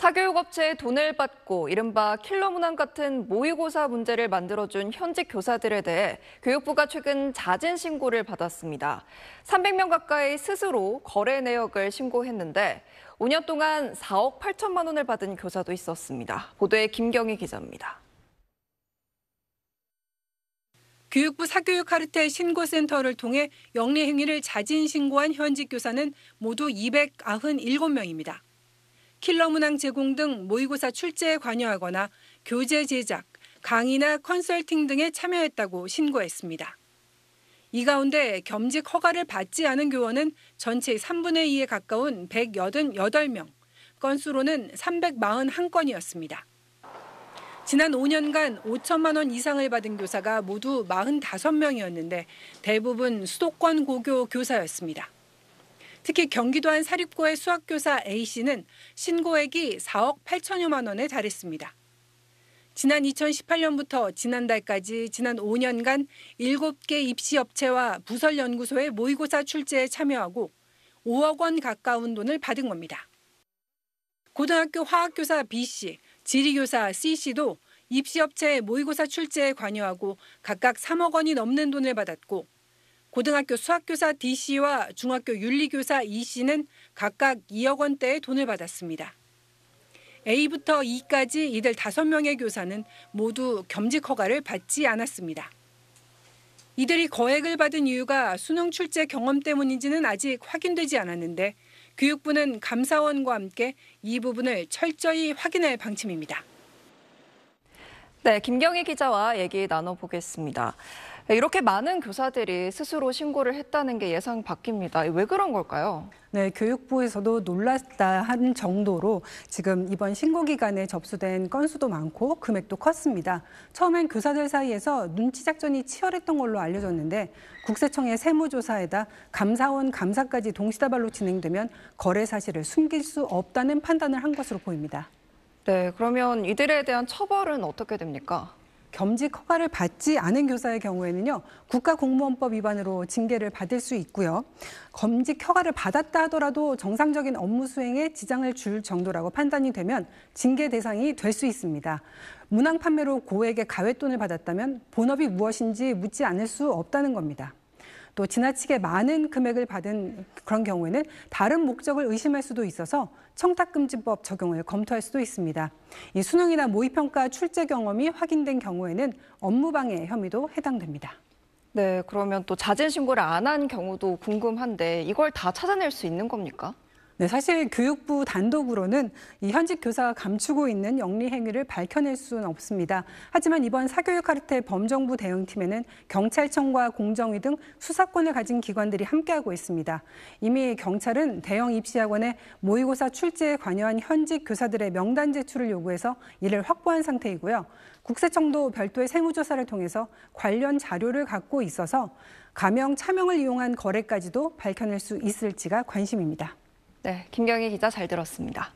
사교육업체의 돈을 받고 이른바 킬러 문항 같은 모의고사 문제를 만들어준 현직 교사들에 대해 교육부가 최근 자진 신고를 받았습니다. 300명 가까이 스스로 거래 내역을 신고했는데 5년 동안 4억 8천만 원을 받은 교사도 있었습니다. 보도에 김경희 기자입니다. 교육부 사교육 카르텔 신고센터를 통해 영리 행위를 자진 신고한 현직 교사는 모두 297명입니다. 킬러 문항 제공 등 모의고사 출제에 관여하거나 교재 제작, 강의나 컨설팅 등에 참여했다고 신고했습니다. 이 가운데 겸직 허가를 받지 않은 교원은 전체 3분의 2에 가까운 188명, 건수로는 341건이었습니다. 지난 5년간 5천만 원 이상을 받은 교사가 모두 45명이었는데 대부분 수도권 고교 교사였습니다. 특히 경기도 한 사립고의 수학교사 A씨는 신고액이 4억 8천여만 원에 달했습니다. 지난 2018년부터 지난달까지 지난 5년간 7개 입시업체와 부설연구소의 모의고사 출제에 참여하고 5억 원 가까운 돈을 받은 겁니다. 고등학교 화학교사 B씨, 지리교사 C씨도 입시업체의 모의고사 출제에 관여하고 각각 3억 원이 넘는 돈을 받았고 고등학교 수학교사 D씨와 중학교 윤리교사 E씨는 각각 2억 원대의 돈을 받았습니다. A부터 E까지 이들 5명의 교사는 모두 겸직 허가를 받지 않았습니다. 이들이 거액을 받은 이유가 수능 출제 경험 때문인지는 아직 확인되지 않았는데 교육부는 감사원과 함께 이 부분을 철저히 확인할 방침입니다. 네, 김경희 기자와 얘기 나눠보겠습니다. 네, 이렇게 많은 교사들이 스스로 신고를 했다는 게 예상 바뀝니다. 왜 그런 걸까요? 네, 교육부에서도 놀랐다 한 정도로 지금 이번 신고 기간에 접수된 건수도 많고 금액도 컸습니다. 처음엔 교사들 사이에서 눈치 작전이 치열했던 걸로 알려졌는데 국세청의 세무조사에다 감사원 감사까지 동시다발로 진행되면 거래 사실을 숨길 수 없다는 판단을 한 것으로 보입니다. 네, 그러면 이들에 대한 처벌은 어떻게 됩니까? 겸직 허가를 받지 않은 교사의 경우에는요, 국가공무원법 위반으로 징계를 받을 수 있고요. 겸직 허가를 받았다 하더라도 정상적인 업무 수행에 지장을 줄 정도라고 판단이 되면 징계 대상이 될 수 있습니다. 문항 판매로 고액의 가외돈을 받았다면 본업이 무엇인지 묻지 않을 수 없다는 겁니다. 또 지나치게 많은 금액을 받은 그런 경우에는 다른 목적을 의심할 수도 있어서 청탁금지법 적용을 검토할 수도 있습니다. 이 수능이나 모의평가 출제 경험이 확인된 경우에는 업무방해 혐의도 해당됩니다. 네, 그러면 또 자진 신고를 안 한 경우도 궁금한데 이걸 다 찾아낼 수 있는 겁니까? 네, 사실 교육부 단독으로는 이 현직 교사가 감추고 있는 영리 행위를 밝혀낼 수는 없습니다. 하지만 이번 사교육 카르텔 범정부 대응팀에는 경찰청과 공정위 등 수사권을 가진 기관들이 함께하고 있습니다. 이미 경찰은 대형 입시학원에 모의고사 출제에 관여한 현직 교사들의 명단 제출을 요구해서 이를 확보한 상태이고요. 국세청도 별도의 세무조사를 통해서 관련 자료를 갖고 있어서 가명 차명을 이용한 거래까지도 밝혀낼 수 있을지가 관심입니다. 네, 김경희 기자 잘 들었습니다.